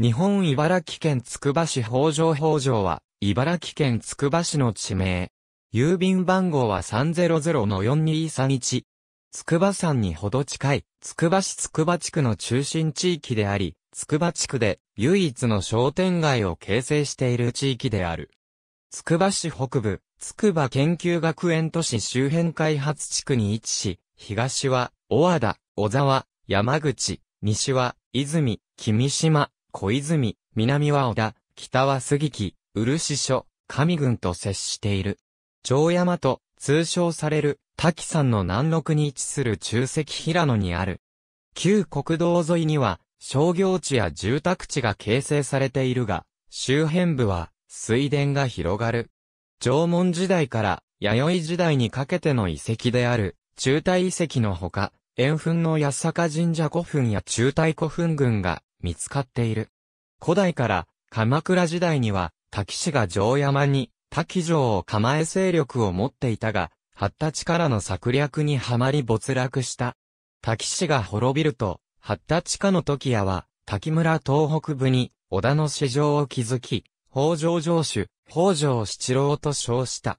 日本茨城県つくば市北条北条は、茨城県つくば市の地名。郵便番号は300-4231。つくば山にほど近い、つくば市つくば地区の中心地域であり、つくば地区で唯一の商店街を形成している地域である。つくば市北部、つくば研究学園都市周辺開発地区に位置し、東は、小和田、小沢、山口、西は、泉、君島、小泉、南は小田、北は杉木、漆所、上群と接している。城山と通称される滝山の南麓に位置する中石平野にある。旧国道沿いには商業地や住宅地が形成されているが、周辺部は水田が広がる。縄文時代から弥生時代にかけての遺跡である中体遺跡のほか、円墳の八坂神社古墳や中体古墳群が見つかっている。古代から鎌倉時代には滝氏が城山に滝城を構え勢力を持っていたが、発達からの策略にはまり没落した。滝氏が滅びると、発達下の時矢は、滝村東北部に、織田の市場を築き、北条城主、北条七郎と称した。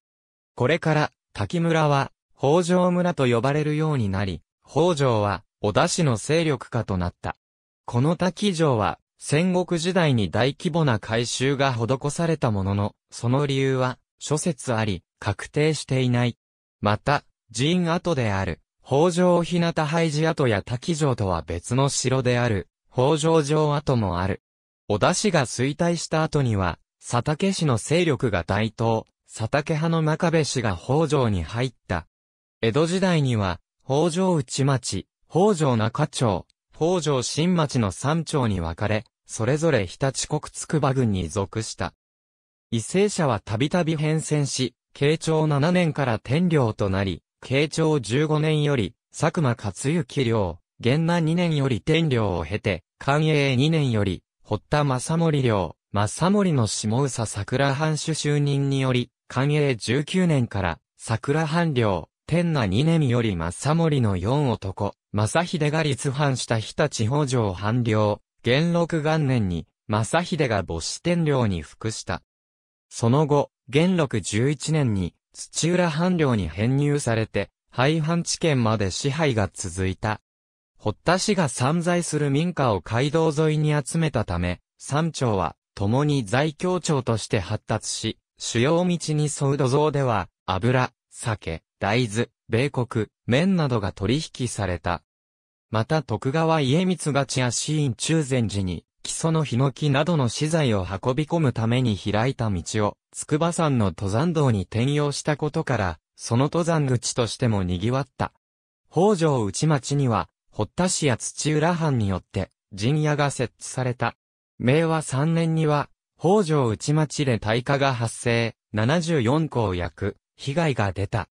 これから、滝村は、北条村と呼ばれるようになり、北条は、織田氏の勢力下となった。この滝城は、戦国時代に大規模な改修が施されたものの、その理由は、諸説あり、確定していない。また、寺院跡である、北条日向廃寺跡や滝城とは別の城である、北条城跡もある。小田氏が衰退した後には、佐竹氏の勢力が台頭、佐竹派の真壁氏が北条に入った。江戸時代には、北条内町、北条中町、北条新町の三町に分かれ、それぞれ日立国筑馬郡に属した。為政者はたびたび変遷し、慶長7年から天領となり、慶長15年より、佐久間勝之領、源南2年より天領を経て、寛永2年より、堀田正森領、正森の下佐桜藩主就任により、寛永19年から、桜藩領、天南2年より正森の4男、正秀が立藩した日立北条藩領、元禄元年に、正秀が母子天領に服した。その後、元禄11年に、土浦藩領に編入されて、廃藩地県まで支配が続いた。堀田氏が散在する民家を街道沿いに集めたため、三町は、共に在京町として発達し、主要道に沿う土蔵では、油、酒、大豆、米国、綿などが取引された。また徳川家光がや市院中禅寺に、基礎のヒノキなどの資材を運び込むために開いた道を、筑波山の登山道に転用したことから、その登山口としても賑わった。北条内町には、堀田市や土浦藩によって、陣屋が設置された。明和3年には、北条内町で大火が発生、74校を焼く、被害が出た。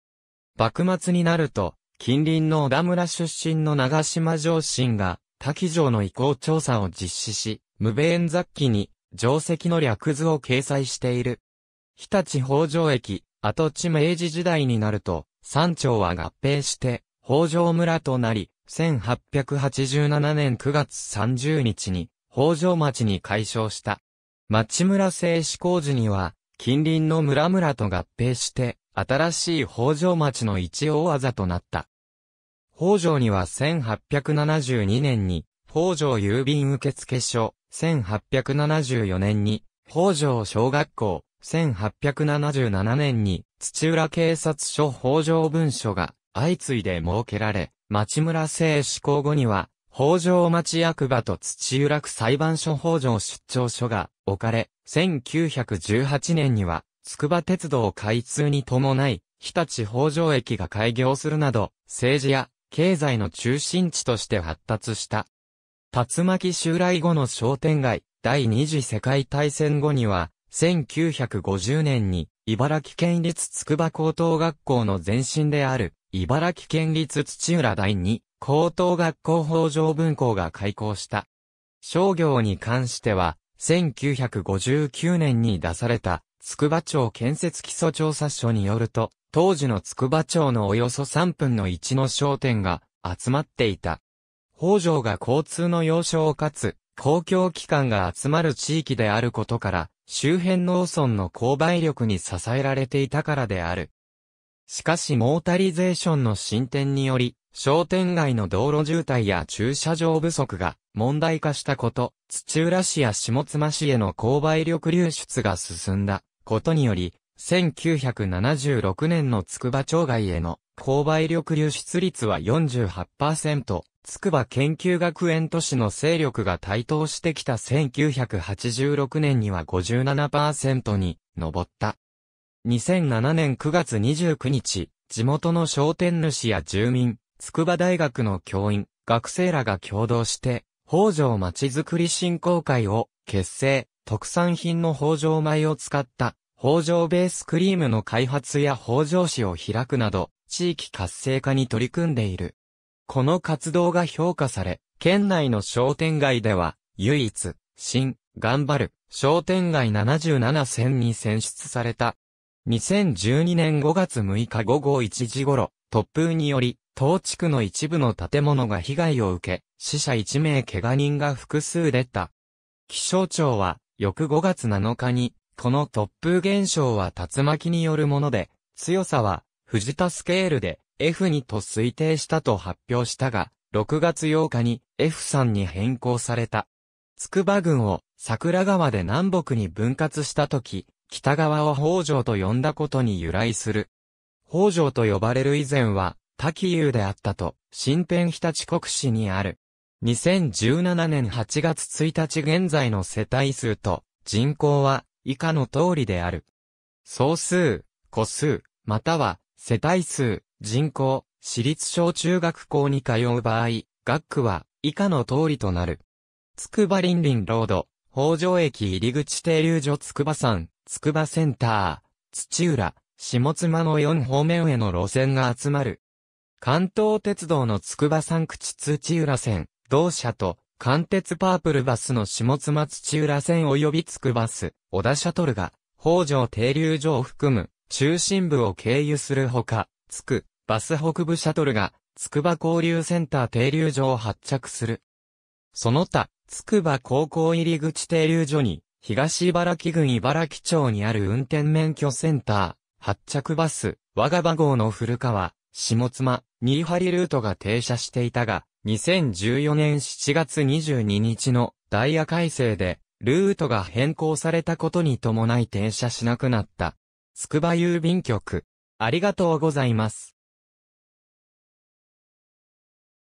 幕末になると、近隣の小田村出身の長島上信が、滝城の移行調査を実施し、無弁雑記に、定石の略図を掲載している。日立北条駅、跡地明治時代になると、山頂は合併して、北条村となり、1887年9月30日に、北条町に改称した。町村製施工事には、近隣の村々と合併して、新しい北条町の一応技となった。北条には1872年に、北条郵便受付所、1874年に、北条小学校、1877年に、土浦警察署北条文書が、相次いで設けられ、町村制施行後には、北条町役場と土浦区裁判所北条出張所が置かれ、1918年には筑波鉄道開通に伴い、日立北条駅が開業するなど、政治や経済の中心地として発達した。竜巻襲来後の商店街、第二次世界大戦後には、1950年に、茨城県立筑波高等学校の前身である、茨城県立土浦第二高等学校法上分校が開校した。商業に関しては、1959年に出された筑波町建設基礎調査所によると、当時の筑波町のおよそ3分の1の商店が集まっていた。北条が交通の要衝かつ、公共機関が集まる地域であることから、周辺農村の購買力に支えられていたからである。しかしモータリゼーションの進展により、商店街の道路渋滞や駐車場不足が問題化したこと、土浦市や下妻市への購買力流出が進んだ。ことにより、1976年の筑波町外への購買力流出率は48%、筑波研究学園都市の勢力が台頭してきた1986年には57%に上った。2007年9月29日、地元の商店主や住民、筑波大学の教員、学生らが共同して、北条まちづくり振興会を結成。特産品の北条米を使った北条ベースクリームの開発や北条市を開くなど、地域活性化に取り組んでいる。この活動が評価され、県内の商店街では、唯一、新、頑張る、商店街77選に選出された。2012年5月6日午後1時頃、突風により、当地区の一部の建物が被害を受け、死者1名怪我人が複数出た。気象庁は、翌5月7日に、この突風現象は竜巻によるもので、強さは、藤田スケールで F2 と推定したと発表したが、6月8日に F3 に変更された。筑波軍を桜川で南北に分割した時、北側を北条と呼んだことに由来する。北条と呼ばれる以前は、滝遊であったと、新編日立国史にある。2017年8月1日現在の世帯数と人口は以下の通りである。総数、個数、または世帯数、人口、私立小中学校に通う場合、学区は以下の通りとなる。つくば林林ロード、北条駅入り口停留所つくば山、つくばセンター、土浦、下妻の4方面への路線が集まる。関東鉄道のつくば山口土浦線、同社と、関鉄パープルバスの下妻土浦線及びつくバス、小田シャトルが、北条停留所を含む、中心部を経由するほか、つく、バス北部シャトルが、つくば交流センター停留所を発着する。その他、つくば高校入り口停留所に、東茨城郡茨城町にある運転免許センター、発着バス、我が場号の古川、下妻、ニーハリルートが停車していたが、2014年7月22日のダイヤ改正で、ルートが変更されたことに伴い停車しなくなった。つくば郵便局。ありがとうございます。